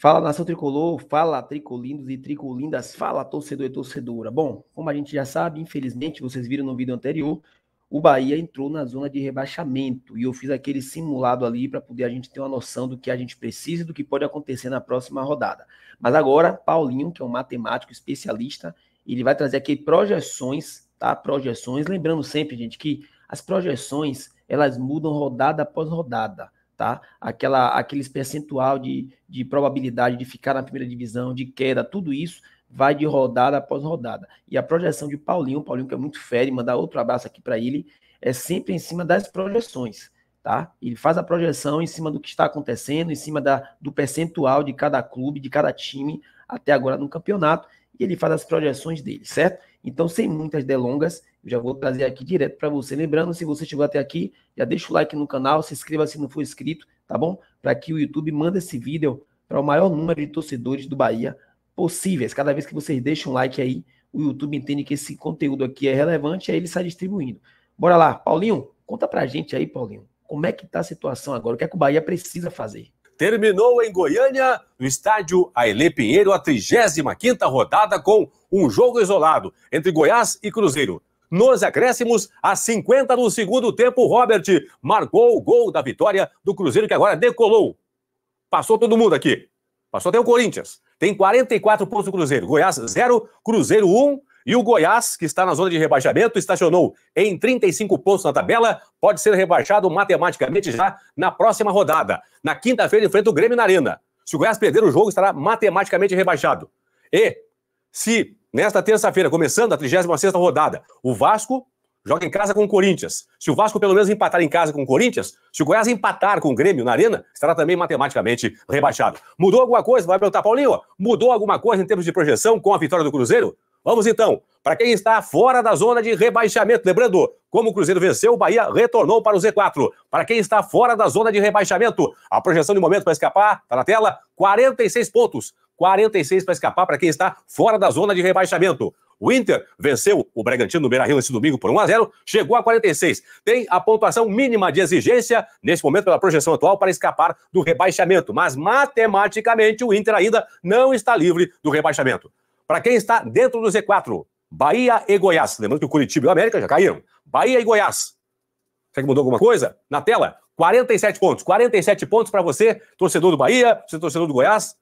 Fala nação tricolor, fala tricolindos e tricolindas, fala torcedor e torcedora. Bom, como a gente já sabe, infelizmente, vocês viram no vídeo anterior, o Bahia entrou na zona de rebaixamento e eu fiz aquele simulado ali para poder a gente ter uma noção do que a gente precisa e do que pode acontecer na próxima rodada. Mas agora, Paulinho, que é um matemático especialista, ele vai trazer aqui projeções, tá? Projeções, lembrando sempre, gente, que as projeções, elas mudam rodada após rodada tá? Aquela, aqueles percentual de, de probabilidade de ficar na primeira divisão, de queda, tudo isso vai de rodada após rodada. E a projeção de Paulinho, Paulinho que é muito férreo, mandar outro abraço aqui para ele, é sempre em cima das projeções, tá? Ele faz a projeção em cima do que está acontecendo, em cima da, do percentual de cada clube, de cada time até agora no campeonato, e ele faz as projeções dele, certo? Então, sem muitas delongas, eu já vou trazer aqui direto para você. Lembrando, se você chegou até aqui, já deixa o like no canal, se inscreva se não for inscrito, tá bom? Para que o YouTube manda esse vídeo para o maior número de torcedores do Bahia possíveis. Cada vez que vocês deixam um like aí, o YouTube entende que esse conteúdo aqui é relevante e aí ele sai distribuindo. Bora lá, Paulinho, conta a gente aí, Paulinho, como é que tá a situação agora? O que é que o Bahia precisa fazer? terminou em Goiânia, no estádio Aile Pinheiro, a 35 rodada com um jogo isolado entre Goiás e Cruzeiro. Nos acréscimos, a 50 do segundo tempo, Robert marcou o gol da vitória do Cruzeiro, que agora decolou. Passou todo mundo aqui. Passou até o Corinthians. Tem 44 pontos do Cruzeiro. Goiás 0, Cruzeiro 1, e o Goiás, que está na zona de rebaixamento, estacionou em 35 pontos na tabela, pode ser rebaixado matematicamente já na próxima rodada. Na quinta-feira, enfrenta o Grêmio na Arena. Se o Goiás perder o jogo, estará matematicamente rebaixado. E se nesta terça-feira, começando a 36ª rodada, o Vasco joga em casa com o Corinthians. Se o Vasco pelo menos empatar em casa com o Corinthians, se o Goiás empatar com o Grêmio na Arena, estará também matematicamente rebaixado. Mudou alguma coisa? Vai perguntar, Paulinho, mudou alguma coisa em termos de projeção com a vitória do Cruzeiro? Vamos então para quem está fora da zona de rebaixamento. Lembrando, como o Cruzeiro venceu, o Bahia retornou para o Z4. Para quem está fora da zona de rebaixamento, a projeção de momento para escapar, está na tela, 46 pontos. 46 para escapar para quem está fora da zona de rebaixamento. O Inter venceu o Bragantino no Beira-Rio nesse domingo por 1 a 0, chegou a 46. Tem a pontuação mínima de exigência nesse momento pela projeção atual para escapar do rebaixamento, mas matematicamente o Inter ainda não está livre do rebaixamento para quem está dentro do Z4. Bahia e Goiás. Lembrando que o Curitiba e o América já caíram. Bahia e Goiás. Será que mudou alguma coisa? Na tela, 47 pontos. 47 pontos para você, torcedor do Bahia, você torcedor do Goiás,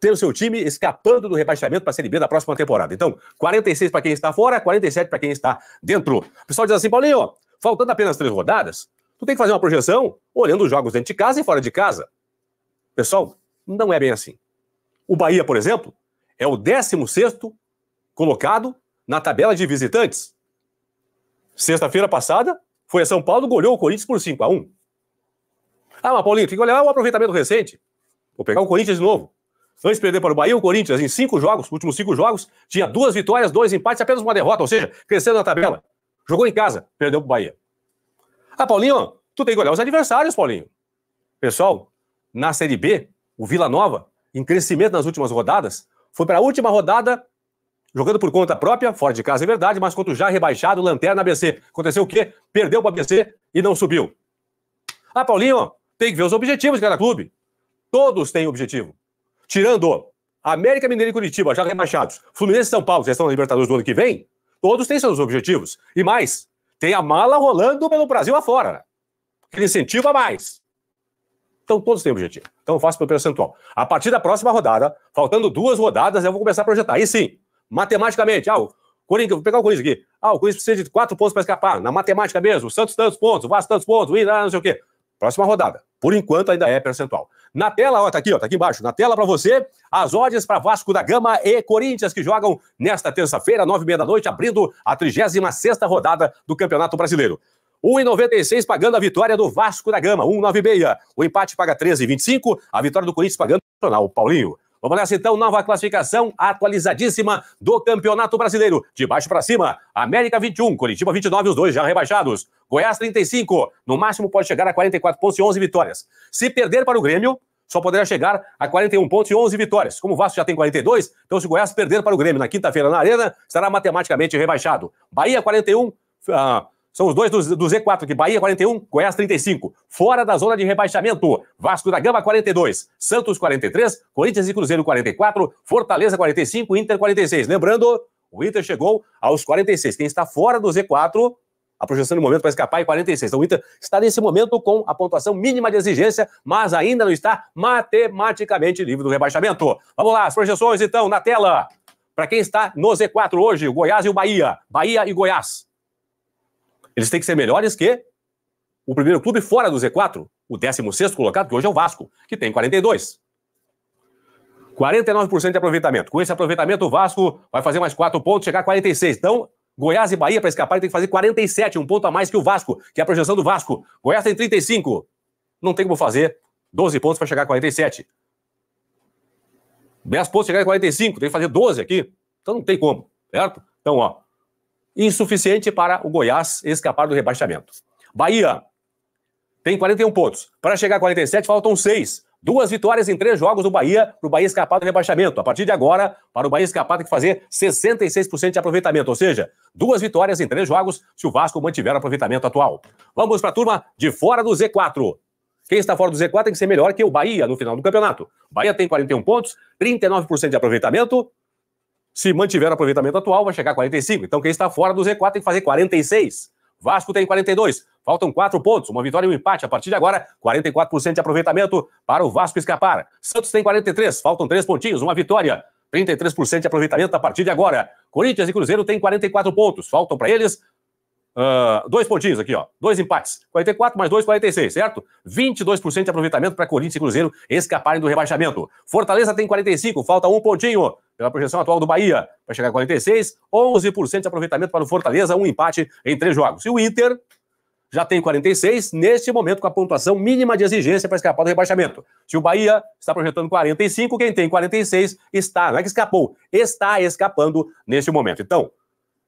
ter o seu time escapando do rebaixamento para a Série B da próxima temporada. Então, 46 para quem está fora, 47 para quem está dentro. O pessoal diz assim, Paulinho, faltando apenas três rodadas, tu tem que fazer uma projeção olhando os jogos dentro de casa e fora de casa. Pessoal, não é bem assim. O Bahia, por exemplo, é o 16º colocado na tabela de visitantes. Sexta-feira passada, foi a São Paulo, goleou o Corinthians por 5 a 1 Ah, mas Paulinho, tem que olhar o aproveitamento recente. Vou pegar o Corinthians de novo. Antes de perder para o Bahia, o Corinthians, em cinco jogos, últimos cinco jogos, tinha duas vitórias, dois empates, apenas uma derrota, ou seja, crescendo na tabela. Jogou em casa, perdeu para o Bahia. Ah, Paulinho, tu tem que olhar os adversários, Paulinho. Pessoal, na Série B, o Vila Nova, em crescimento nas últimas rodadas, foi para a última rodada, jogando por conta própria, fora de casa é verdade, mas contra o já rebaixado Lanterna ABC. Aconteceu o quê? Perdeu para o ABC e não subiu. Ah, Paulinho, tem que ver os objetivos de cada clube. Todos têm objetivo. Tirando América Mineira e Curitiba, já rebaixados, Fluminense e São Paulo, já estão na Libertadores do ano que vem, todos têm seus objetivos. E mais, tem a mala rolando pelo Brasil afora. Que incentiva mais. Então, todos têm objetivo. Então, eu faço pelo percentual. A partir da próxima rodada, faltando duas rodadas, eu vou começar a projetar. Aí sim, matematicamente. Ah, o Corinthians, vou pegar o Corinthians aqui. Ah, o Corinthians precisa de quatro pontos para escapar. Na matemática mesmo. O Santos, tantos pontos. O Vasco, tantos pontos. O Ina, ah, não sei o quê. Próxima rodada. Por enquanto, ainda é percentual. Na tela, ó, tá aqui, ó, tá aqui embaixo. Na tela para você, as odds para Vasco da Gama e Corinthians que jogam nesta terça-feira, nove e meia da noite, abrindo a 36 sexta rodada do Campeonato Brasileiro. 1,96 pagando a vitória do Vasco da Gama, 1,96. O empate paga 13,25. A vitória do Corinthians pagando o Paulinho. Vamos nessa então, nova classificação atualizadíssima do Campeonato Brasileiro. De baixo para cima, América 21, Curitiba 29, os dois já rebaixados. Goiás 35, no máximo pode chegar a 44 pontos e 11 vitórias. Se perder para o Grêmio, só poderá chegar a 41 pontos e 11 vitórias. Como o Vasco já tem 42, então se o Goiás perder para o Grêmio na quinta-feira na Arena, estará matematicamente rebaixado. Bahia 41, uh, ah, são os dois do, do Z4 aqui. Bahia 41, Goiás 35. Fora da zona de rebaixamento. Vasco da Gama 42, Santos 43, Corinthians e Cruzeiro 44, Fortaleza 45, Inter 46. Lembrando, o Inter chegou aos 46. Quem está fora do Z4, a projeção de momento para escapar é 46. Então o Inter está nesse momento com a pontuação mínima de exigência, mas ainda não está matematicamente livre do rebaixamento. Vamos lá, as projeções então na tela. Para quem está no Z4 hoje, o Goiás e o Bahia. Bahia e Goiás. Eles têm que ser melhores que o primeiro clube fora do Z4, o 16 colocado, que hoje é o Vasco, que tem 42. 49% de aproveitamento. Com esse aproveitamento, o Vasco vai fazer mais 4 pontos, chegar a 46. Então, Goiás e Bahia, para escapar, tem que fazer 47, um ponto a mais que o Vasco, que é a projeção do Vasco. Goiás tem 35. Não tem como fazer 12 pontos para chegar a 47. 10 pontos para chegar a 45, tem que fazer 12 aqui. Então não tem como, certo? Então, ó, insuficiente para o Goiás escapar do rebaixamento. Bahia tem 41 pontos. Para chegar a 47, faltam 6. Duas vitórias em três jogos do Bahia para o Bahia escapar do rebaixamento. A partir de agora, para o Bahia escapar, tem que fazer 66% de aproveitamento, ou seja, duas vitórias em três jogos se o Vasco mantiver o aproveitamento atual. Vamos para a turma de fora do Z4. Quem está fora do Z4 tem que ser melhor que o Bahia no final do campeonato. Bahia tem 41 pontos, 39% de aproveitamento, se mantiver o aproveitamento atual, vai chegar a 45. Então, quem está fora do Z4 tem que fazer 46. Vasco tem 42. Faltam quatro pontos, uma vitória e um empate. A partir de agora, 44% de aproveitamento para o Vasco escapar. Santos tem 43, faltam três pontinhos, uma vitória. 33% de aproveitamento a partir de agora. Corinthians e Cruzeiro têm 44 pontos, faltam para eles Uh, dois pontinhos aqui, ó. Dois empates. 44 mais 2, 46, certo? 22% de aproveitamento para Corinthians e Cruzeiro escaparem do rebaixamento. Fortaleza tem 45, falta um pontinho pela projeção atual do Bahia. Vai chegar a 46, 11% de aproveitamento para o Fortaleza, um empate em três jogos. E o Inter já tem 46, neste momento, com a pontuação mínima de exigência para escapar do rebaixamento. Se o Bahia está projetando 45, quem tem 46 está, não é que escapou, está escapando neste momento. Então,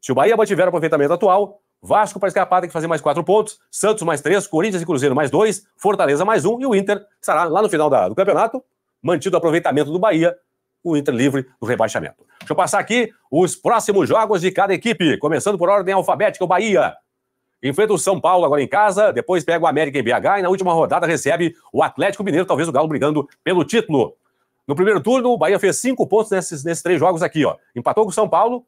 se o Bahia mantiver o aproveitamento atual, Vasco, para escapar, tem que fazer mais quatro pontos. Santos, mais três. Corinthians e Cruzeiro, mais dois. Fortaleza, mais um. E o Inter estará lá no final da, do campeonato, mantido o aproveitamento do Bahia, o Inter livre do rebaixamento. Deixa eu passar aqui os próximos jogos de cada equipe, começando por ordem alfabética, o Bahia. Enfrenta o São Paulo agora em casa, depois pega o América em BH e na última rodada recebe o Atlético Mineiro, talvez o Galo brigando pelo título. No primeiro turno, o Bahia fez cinco pontos nesses, nesses três jogos aqui, ó. Empatou com o São Paulo,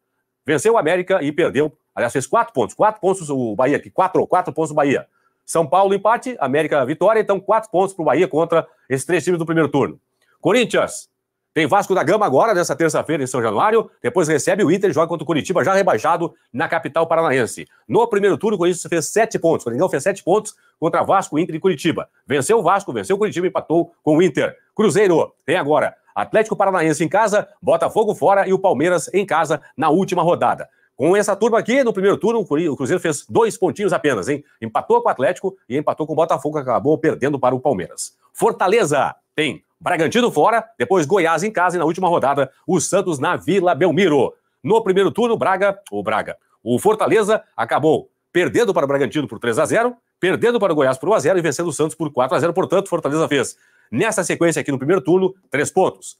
venceu o América e perdeu Aliás, fez quatro pontos. Quatro pontos o Bahia aqui. Quatro, quatro pontos o Bahia. São Paulo, empate. América, vitória. Então, quatro pontos para o Bahia contra esses três times do primeiro turno. Corinthians. Tem Vasco da Gama agora, nessa terça-feira, em São Januário. Depois recebe o Inter e joga contra o Curitiba, já rebaixado na capital paranaense. No primeiro turno, o Corinthians fez sete pontos. O Coringão fez sete pontos contra Vasco, Inter e Curitiba. Venceu o Vasco, venceu o Curitiba, empatou com o Inter. Cruzeiro tem agora Atlético Paranaense em casa, Botafogo fora e o Palmeiras em casa na última rodada. Com essa turma aqui, no primeiro turno, o Cruzeiro fez dois pontinhos apenas, hein? Empatou com o Atlético e empatou com o Botafogo, que acabou perdendo para o Palmeiras. Fortaleza tem Bragantino fora, depois Goiás em casa e na última rodada, o Santos na Vila Belmiro. No primeiro turno, Braga, o Braga, o Fortaleza acabou perdendo para o Bragantino por 3 a 0 perdendo para o Goiás por 1x0 e vencendo o Santos por 4 a 0 Portanto, Fortaleza fez, nessa sequência aqui no primeiro turno, três pontos.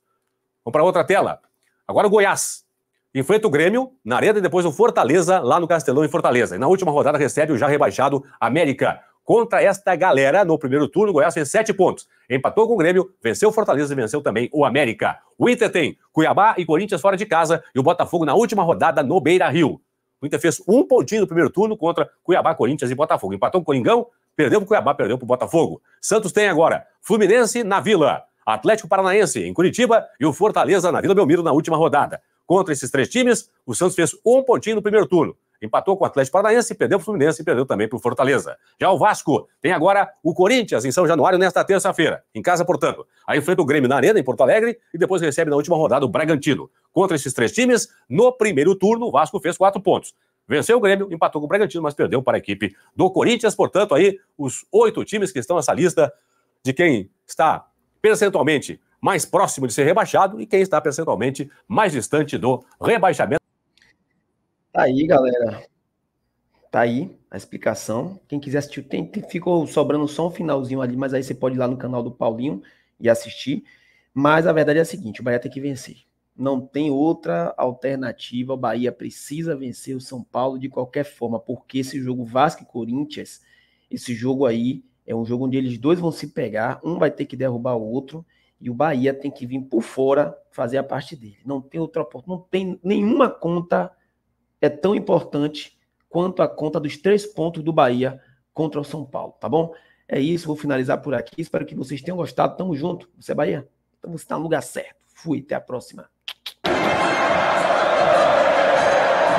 Vamos para outra tela. Agora o Goiás Enfrenta o Grêmio na arena e depois o Fortaleza lá no Castelão em Fortaleza. E na última rodada recebe o já rebaixado América. Contra esta galera, no primeiro turno, o Goiás fez sete pontos. Empatou com o Grêmio, venceu o Fortaleza e venceu também o América. O Inter tem Cuiabá e Corinthians fora de casa e o Botafogo na última rodada no Beira-Rio. O Inter fez um pontinho no primeiro turno contra Cuiabá, Corinthians e Botafogo. Empatou com o Coringão, perdeu para o Cuiabá, perdeu para o Botafogo. Santos tem agora Fluminense na Vila, Atlético Paranaense em Curitiba e o Fortaleza na Vila Belmiro na última rodada contra esses três times, o Santos fez um pontinho no primeiro turno. Empatou com o Atlético Paranaense, perdeu para o Fluminense e perdeu também para o Fortaleza. Já o Vasco tem agora o Corinthians em São Januário nesta terça-feira. Em casa, portanto. Aí enfrenta o Grêmio na Arena, em Porto Alegre, e depois recebe na última rodada o Bragantino. Contra esses três times, no primeiro turno, o Vasco fez quatro pontos. Venceu o Grêmio, empatou com o Bragantino, mas perdeu para a equipe do Corinthians. Portanto, aí os oito times que estão nessa lista de quem está percentualmente mais próximo de ser rebaixado e quem está percentualmente mais distante do rebaixamento. Tá aí, galera. Tá aí a explicação. Quem quiser assistir, tem, que ficou sobrando só um finalzinho ali, mas aí você pode ir lá no canal do Paulinho e assistir. Mas a verdade é a seguinte: o Bahia tem que vencer. Não tem outra alternativa. O Bahia precisa vencer o São Paulo de qualquer forma, porque esse jogo Vasco e Corinthians, esse jogo aí é um jogo onde eles dois vão se pegar, um vai ter que derrubar o outro. E o Bahia tem que vir por fora fazer a parte dele. Não tem outra não tem nenhuma conta é tão importante quanto a conta dos três pontos do Bahia contra o São Paulo, tá bom? É isso, vou finalizar por aqui. Espero que vocês tenham gostado. Tamo junto. Você é Bahia? Então você tá no lugar certo. Fui, até a próxima.